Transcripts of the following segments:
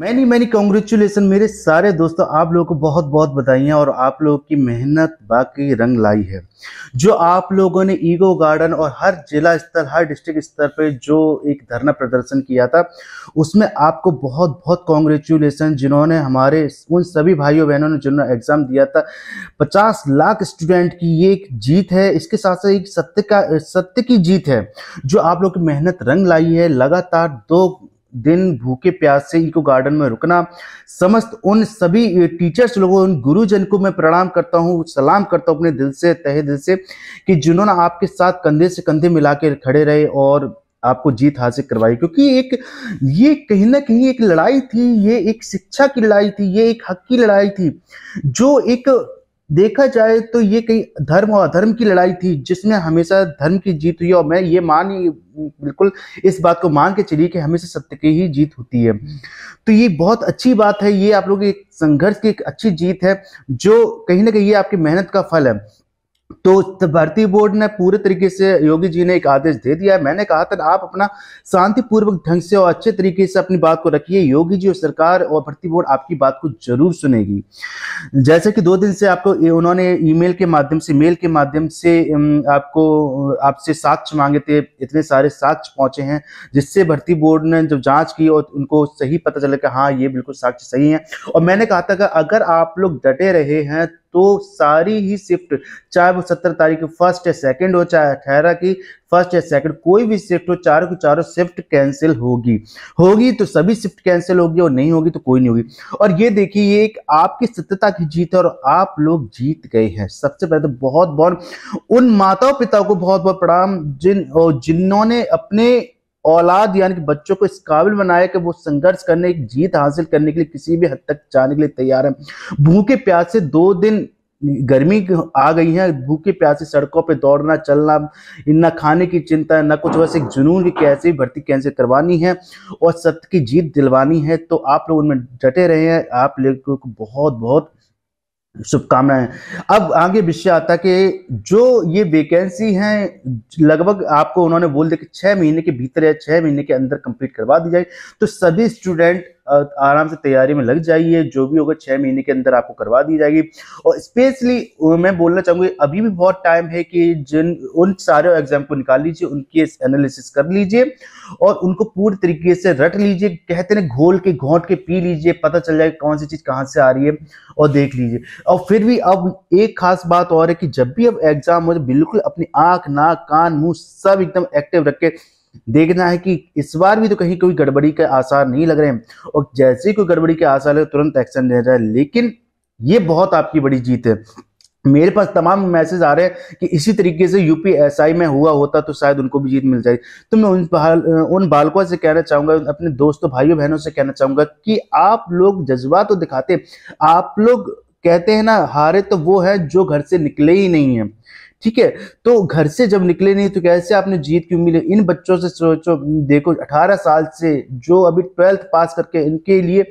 many many congratulation मेरे सारे दोस्तों आप लोगों को बहुत बहुत बधाइयाँ और आप लोगों की मेहनत बाकी रंग लाई है जो आप लोगों ने ईगो गार्डन और हर जिला स्तर हर डिस्ट्रिक्ट स्तर पे जो एक धरना प्रदर्शन किया था उसमें आपको बहुत बहुत कॉन्ग्रेचुलेसन जिन्होंने हमारे उन सभी भाइयों बहनों ने जिन्होंने एग्ज़ाम दिया था पचास लाख स्टूडेंट की ये एक जीत है इसके साथ साथ एक सत्य का सत्य की जीत है जो आप लोग की मेहनत रंग लाई है लगातार दो दिन भूखे प्यास से इको गार्डन में रुकना समस्त उन सभी टीचर्स लोगों उन गुरुजन को मैं प्रणाम करता हूँ सलाम करता हूँ अपने दिल से तहे दिल से कि जिन्होंने आपके साथ कंधे से कंधे मिला के खड़े रहे और आपको जीत हासिल करवाई क्योंकि एक ये कहीं ना कहीं एक लड़ाई थी ये एक शिक्षा की लड़ाई थी ये एक हक की लड़ाई थी जो एक देखा जाए तो ये कई धर्म और अधर्म की लड़ाई थी जिसमें हमेशा धर्म की जीत हुई और मैं ये मान बिल्कुल इस बात को मान के चलिए कि हमेशा सत्य की ही जीत होती है तो ये बहुत अच्छी बात है ये आप लोग एक संघर्ष की एक अच्छी जीत है जो कहीं ना कहीं ये आपकी मेहनत का फल है तो भर्ती बोर्ड ने पूरे तरीके से योगी जी ने एक आदेश दे दिया है मैंने कहा था आप अपना शांतिपूर्वक ढंग से और अच्छे तरीके से अपनी बात को रखिए योगी जी और सरकार और भर्ती बोर्ड आपकी बात को जरूर सुनेगी जैसे कि दो दिन से आपको उन्होंने ईमेल के माध्यम से मेल के माध्यम से आपको आपसे साक्ष मांगे थे इतने सारे साक्ष पहुंचे हैं जिससे भर्ती बोर्ड ने जब जाँच की और उनको सही पता चला कि हाँ ये बिल्कुल साक्ष्य सही है और मैंने कहा था कि अगर आप लोग डटे रहे हैं तो सारी ही शिफ्ट चाहे वो सत्तर तारीख की फर्स्ट या सेकंड हो चाहे अठारह की फर्स्ट या सेकंड कोई भी शिफ्ट हो चारों की चारों शिफ्ट कैंसिल होगी होगी तो सभी शिफ्ट कैंसिल होगी और नहीं होगी तो कोई नहीं होगी और ये देखिए ये एक आपकी सत्यता की जीत है और आप लोग जीत गए हैं सबसे पहले तो बहुत बहुत उन माता पिता को बहुत बहुत प्रणाम जिन जिन्होंने अपने औलाद यानी कि बच्चों को इस काबिल बनाया कि वो संघर्ष करने एक जीत हासिल करने के लिए किसी भी हद तक जाने के लिए तैयार है भूखे प्यास से दो दिन गर्मी आ गई है भूखे प्यासे सड़कों पे दौड़ना चलना न खाने की चिंता है न कुछ वैसे जुनून की कैसे भर्ती कैंसिल करवानी है और सत्य की जीत दिलवानी है तो आप लोग उनमें डटे रहे हैं आप लोगों को बहुत बहुत शुभकामनाएं अब आगे विषय आता कि जो ये वैकेंसी हैं लगभग आपको उन्होंने बोल दिया कि छह महीने के भीतर या छह महीने के अंदर कंप्लीट करवा दी जाए तो सभी स्टूडेंट आराम से तैयारी में लग जाइए जो भी होगा छः महीने के अंदर आपको करवा दी जाएगी और स्पेशली मैं बोलना चाहूँगी अभी भी बहुत टाइम है कि जिन उन सारे एग्जाम को निकाल लीजिए उनकी एनालिसिस कर लीजिए और उनको पूरी तरीके से रट लीजिए कहते हैं घोल के घोंट के पी लीजिए पता चल जाए कौन सी चीज़ कहाँ से आ रही है और देख लीजिए और फिर भी अब एक खास बात और है कि जब भी अब एग्जाम हो तो बिल्कुल अपनी आँख नाक कान मुंह सब एकदम एक्टिव रख के देखना है कि इस बार भी तो कहीं कोई गड़बड़ी के आसार नहीं लग रहे हैं और जैसे ही कोई गड़बड़ी के आसार है तुरंत एक्शन रहा है लेकिन ये बहुत आपकी बड़ी जीत है मेरे पास तमाम मैसेज आ रहे हैं कि इसी तरीके से यूपीएसआई में हुआ होता तो शायद उनको भी जीत मिल जाएगी तो मैं उन बाल उन बालकों से कहना चाहूंगा अपने दोस्तों भाइयों बहनों से कहना चाहूंगा कि आप लोग जज्बा तो दिखाते आप लोग कहते हैं ना हारे तो वो है जो घर से निकले ही नहीं है ठीक है तो घर से जब निकले नहीं तो कैसे आपने जीत क्यों मिली इन बच्चों से सोचो देखो 18 साल से जो अभी ट्वेल्थ पास करके इनके लिए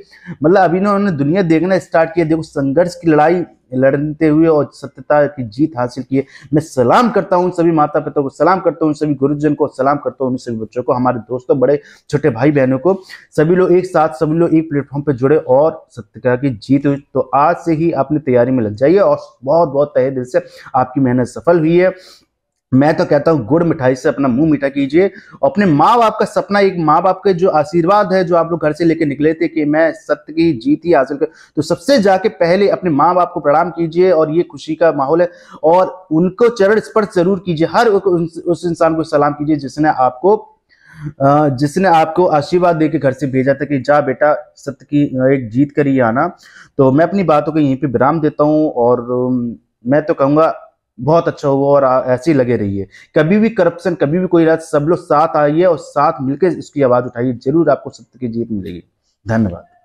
मतलब अभी इन्होंने दुनिया देखना स्टार्ट किया देखो संघर्ष की लड़ाई लड़ते हुए और सत्यता की जीत हासिल किए मैं सलाम करता हूँ सभी माता पिता को सलाम करता हूँ सभी गुरुजन को सलाम करता हूँ सभी बच्चों को हमारे दोस्तों बड़े छोटे भाई बहनों को सभी लोग एक साथ सभी लोग एक प्लेटफॉर्म पर जुड़े और सत्यता की जीत हुई तो आज से ही अपनी तैयारी में लग जाइए और बहुत बहुत तहे दिल से आपकी मेहनत सफल हुई है मैं तो कहता हूँ गुड़ मिठाई से अपना मुंह मीठा कीजिए अपने माँ बाप का सपना एक माँ बाप के जो आशीर्वाद है जो आप लोग घर से लेके निकले थे कि मैं सत्य की जीत ही हासिल कर तो सबसे जाके पहले अपने माँ बाप को प्रणाम कीजिए और ये खुशी का माहौल है और उनको चरण स्पर्श जरूर कीजिए हर उस इंसान को सलाम कीजिए जिसने आपको जिसने आपको आशीर्वाद देके घर से भेजा था कि जा बेटा सत्य की एक जीत करिए आना तो मैं अपनी बातों को यहीं पे विराम देता हूँ और मैं तो कहूँगा बहुत अच्छा होगा और ऐसे ही लगे रहिए कभी भी करप्शन कभी भी कोई रात सब लोग साथ आइए और साथ मिलकर इसकी आवाज़ उठाइए जरूर आपको सत्य की जीत मिलेगी धन्यवाद